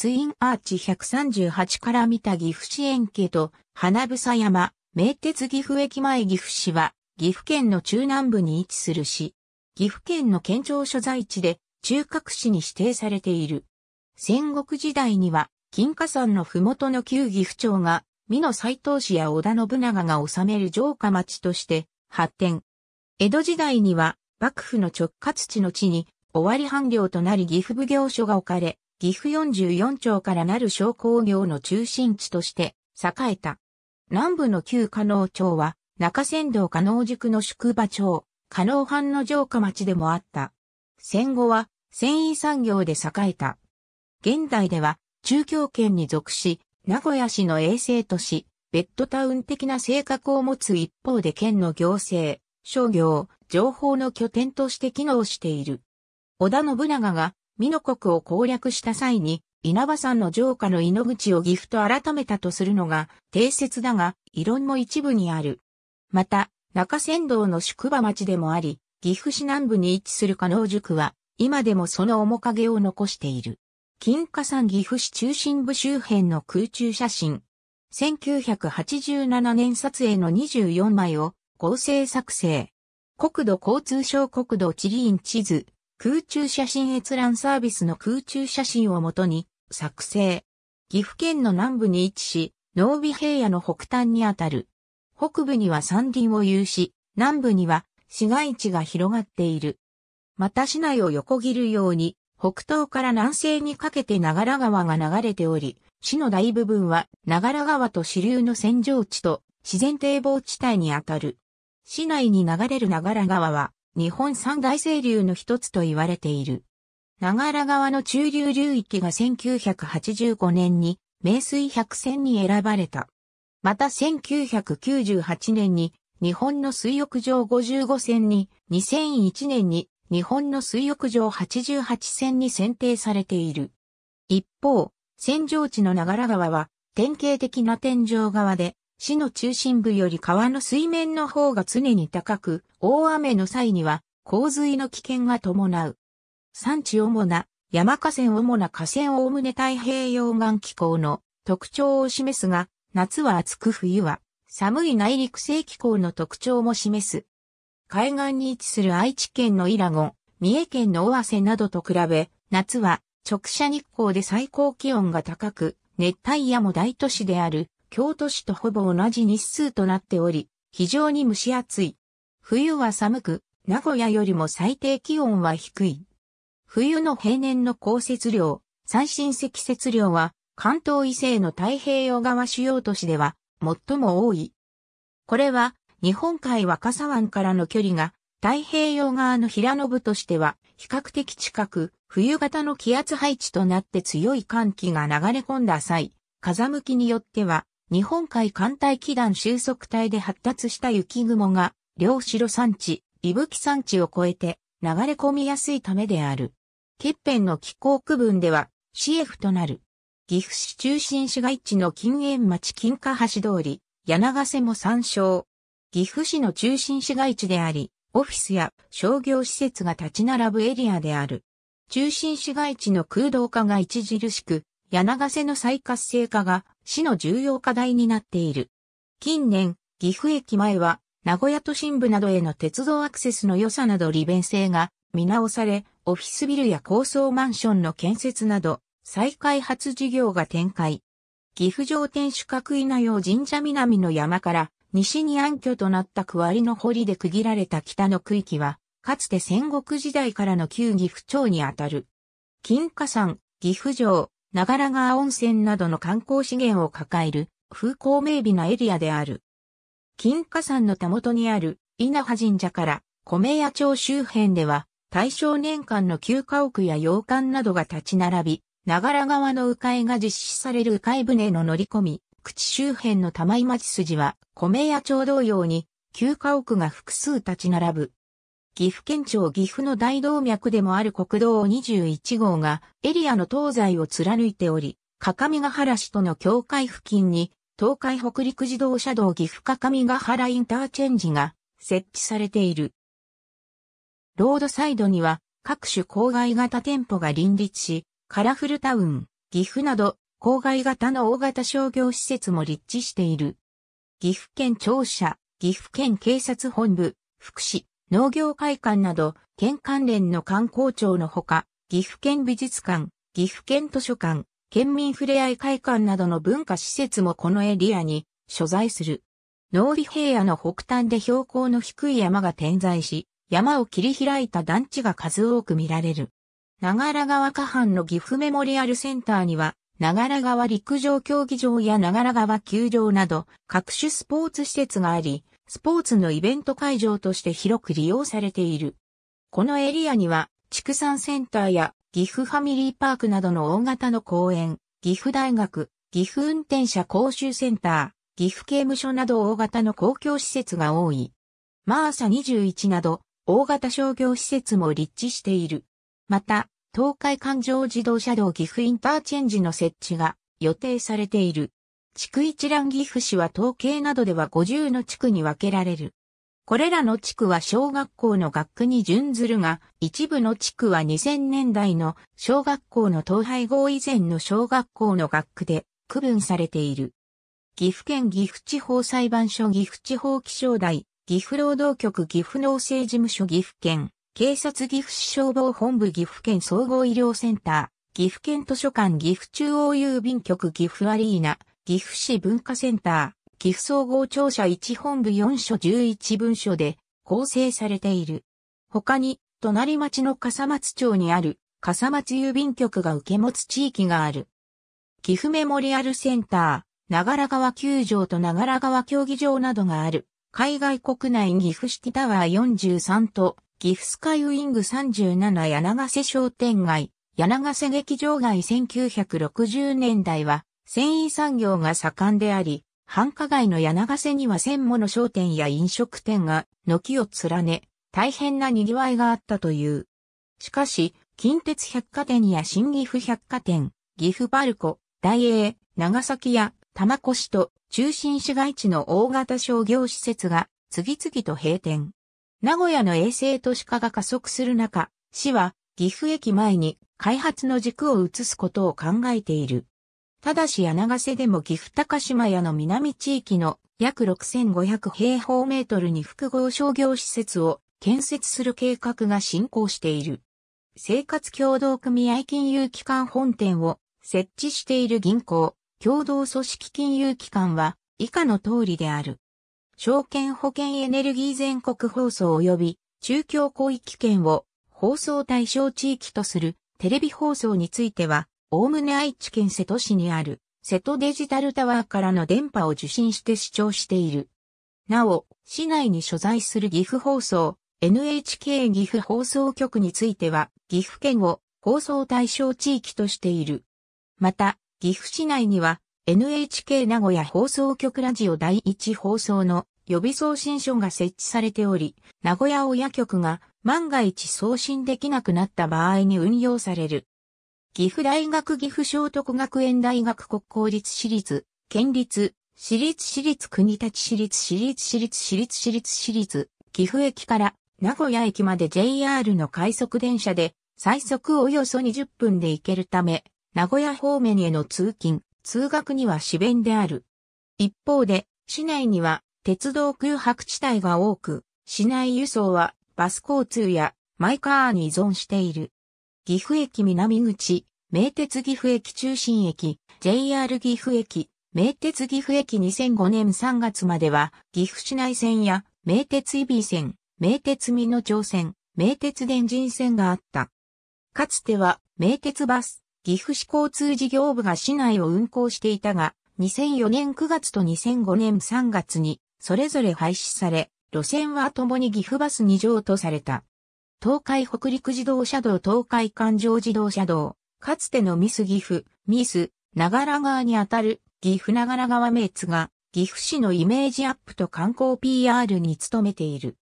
ツインアーチ138から見た岐阜市園家と、花房山、名鉄岐阜駅前岐阜市は、岐阜県の中南部に位置する市。岐阜県の県庁所在地で、中核市に指定されている。戦国時代には、金華山の麓の旧岐阜町が、美濃斎藤氏や織田信長が治める城下町として発展。江戸時代には、幕府の直轄地の地に、尾張藩領となり岐阜奉行所が置かれ、岐阜44町からなる商工業の中心地として栄えた。南部の旧加納町は中山道加納塾の宿場町、加納藩の城下町でもあった。戦後は繊維産業で栄えた。現代では中京圏に属し、名古屋市の衛生都市、ベッドタウン的な性格を持つ一方で県の行政、商業、情報の拠点として機能している。織田信長が美濃国を攻略した際に、稲葉山の城下の井口を岐阜と改めたとするのが定説だが、異論も一部にある。また、中山道の宿場町でもあり、岐阜市南部に位置する加納塾は、今でもその面影を残している。金華山岐阜市中心部周辺の空中写真。1987年撮影の24枚を合成作成。国土交通省国土地理院地図空中写真閲覧サービスの空中写真をもとに作成。岐阜県の南部に位置し、濃尾平野の北端にあたる。北部には山林を有し、南部には市街地が広がっている。また市内を横切るように、北東から南西にかけて長良川が流れており、市の大部分は長良川と支流の扇状地と自然堤防地帯にあたる。市内に流れる長良川は、日本三大清流の一つと言われている。長良川の中流流域が1985年に名水百選に選ばれた。また1998年に日本の水浴場55選に、2001年に日本の水浴場88選に選定されている。一方、扇状地の長良川は典型的な天井側で市の中心部より川の水面の方が常に高く、大雨の際には洪水の危険が伴う。山地主な、山河川主な河川おおむね太平洋岸気候の特徴を示すが、夏は暑く冬は寒い内陸性気候の特徴も示す。海岸に位置する愛知県の伊良湖、三重県の尾鷲などと比べ、夏は直射日光で最高気温が高く、熱帯夜も大都市である京都市とほぼ同じ日数となっており、非常に蒸し暑い。冬は寒く、名古屋よりも最低気温は低い。冬の平年の降雪量、最新積雪量は、関東以西の太平洋側主要都市では、最も多い。これは、日本海若狭湾からの距離が、太平洋側の平野部としては、比較的近く、冬型の気圧配置となって強い寒気が流れ込んだ際、風向きによっては、日本海艦隊機団収束帯で発達した雪雲が、両白山地、伊吹山地を越えて流れ込みやすいためである。欠片の気候区分では、CF となる。岐阜市中心市街地の近縁町金華橋通り、柳瀬も参照。岐阜市の中心市街地であり、オフィスや商業施設が立ち並ぶエリアである。中心市街地の空洞化が著しく、柳瀬の再活性化が市の重要課題になっている。近年、岐阜駅前は名古屋都心部などへの鉄道アクセスの良さなど利便性が見直され、オフィスビルや高層マンションの建設など、再開発事業が展開。岐阜城天守閣稲用神社南の山から西に暗渠となった区割りの堀で区切られた北の区域は、かつて戦国時代からの旧岐阜町にあたる。金華山、岐阜城、長良川温泉などの観光資源を抱える風光明媚なエリアである。金華山のたもとにある稲葉神社から米屋町周辺では大正年間の旧家屋や洋館などが立ち並び、長良川の迂回が実施される迂回船の乗り込み、口周辺の玉井町筋は米屋町同様に旧家屋が複数立ち並ぶ岐阜県庁岐阜の大動脈でもある国道21号がエリアの東西を貫いており、各務原市との境界付近に東海北陸自動車道岐阜各務原インターチェンジが設置されている。ロードサイドには各種郊外型店舗が林立し、カラフルタウン、岐阜など郊外型の大型商業施設も立地している。岐阜県庁舎、岐阜県警察本部、福祉、農業会館など、県関連の観光庁のほか、岐阜県美術館、岐阜県図書館、県民ふれあい会館などの文化施設もこのエリアに所在する。農理平野の北端で標高の低い山が点在し、山を切り開いた団地が数多く見られる。長良川河畔の岐阜メモリアルセンターには、長良川陸上競技場や長良川球場など、各種スポーツ施設があり、スポーツのイベント会場として広く利用されている。このエリアには、畜産センターや岐阜ファミリーパークなどの大型の公園、岐阜大学、岐阜運転者講習センター、岐阜刑務所など大型の公共施設が多い。マーサ21など、大型商業施設も立地している。また、東海環状自動車道岐阜インターチェンジの設置が予定されている。地区一覧岐阜市は統計などでは50の地区に分けられる。これらの地区は小学校の学区に準ずるが、一部の地区は2000年代の小学校の統廃合以前の小学校の学区で区分されている。岐阜県岐阜地方裁判所岐阜地方気象台、岐阜労働局岐阜農政事務所岐阜県、警察岐阜市消防本部岐阜県総合医療センター、岐阜県図書館岐阜中央郵便局岐阜アリーナ、岐阜市文化センター、岐阜総合庁舎1本部4所11文書で構成されている。他に、隣町の笠松町にある笠松郵便局が受け持つ地域がある。岐阜メモリアルセンター、長良川球場と長良川競技場などがある、海外国内岐阜式タワー43と、岐阜スカイウィング37柳瀬商店街、柳瀬劇場街1960年代は、繊維産業が盛んであり、繁華街の柳瀬には1000もの商店や飲食店が軒を連ね、大変な賑わいがあったという。しかし、近鉄百貨店や新岐阜百貨店、岐阜バルコ、大英、長崎や玉越と中心市街地の大型商業施設が次々と閉店。名古屋の衛星都市化が加速する中、市は岐阜駅前に開発の軸を移すことを考えている。ただし柳瀬でも岐阜高島屋の南地域の約6500平方メートルに複合商業施設を建設する計画が進行している。生活共同組合金融機関本店を設置している銀行、共同組織金融機関は以下の通りである。証券保険エネルギー全国放送及び中京広域圏を放送対象地域とするテレビ放送についてはおおむね愛知県瀬戸市にある、瀬戸デジタルタワーからの電波を受信して視聴している。なお、市内に所在する岐阜放送、NHK 岐阜放送局については、岐阜県を放送対象地域としている。また、岐阜市内には、NHK 名古屋放送局ラジオ第一放送の予備送信所が設置されており、名古屋親局が万が一送信できなくなった場合に運用される。岐阜大学岐阜聖徳学園大学国公立私立、県立、私立私立国立私立私立私立私立私立私立、岐阜駅から名古屋駅まで JR の快速電車で最速およそ20分で行けるため、名古屋方面への通勤、通学には支便である。一方で、市内には鉄道空白地帯が多く、市内輸送はバス交通やマイカーに依存している。岐阜駅南口、名鉄岐阜駅中心駅、JR 岐阜駅、名鉄岐阜駅2005年3月までは、岐阜市内線や、名鉄伊比線、名鉄美濃町線、名鉄電人線があった。かつては、名鉄バス、岐阜市交通事業部が市内を運行していたが、2004年9月と2005年3月に、それぞれ廃止され、路線は共に岐阜バス2乗とされた。東海北陸自動車道東海環状自動車道、かつてのミス岐阜、ミス、長良川にあたる岐阜長良川名津が岐阜市のイメージアップと観光 PR に努めている。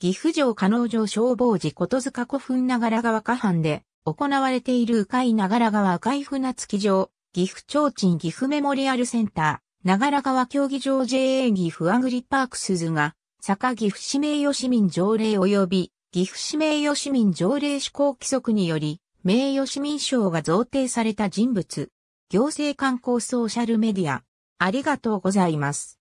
岐阜城加納城消防時琴塚古墳長良川下半で行われている鵜飼長良川赤い船月城、岐阜町賃岐阜メモリアルセンター、長良川競技場 JA 岐阜アグリパーク鈴が、坂岐阜市名誉市民条例及び岐阜市名誉市民条例施行規則により、名誉市民賞が贈呈された人物、行政観光ソーシャルメディア、ありがとうございます。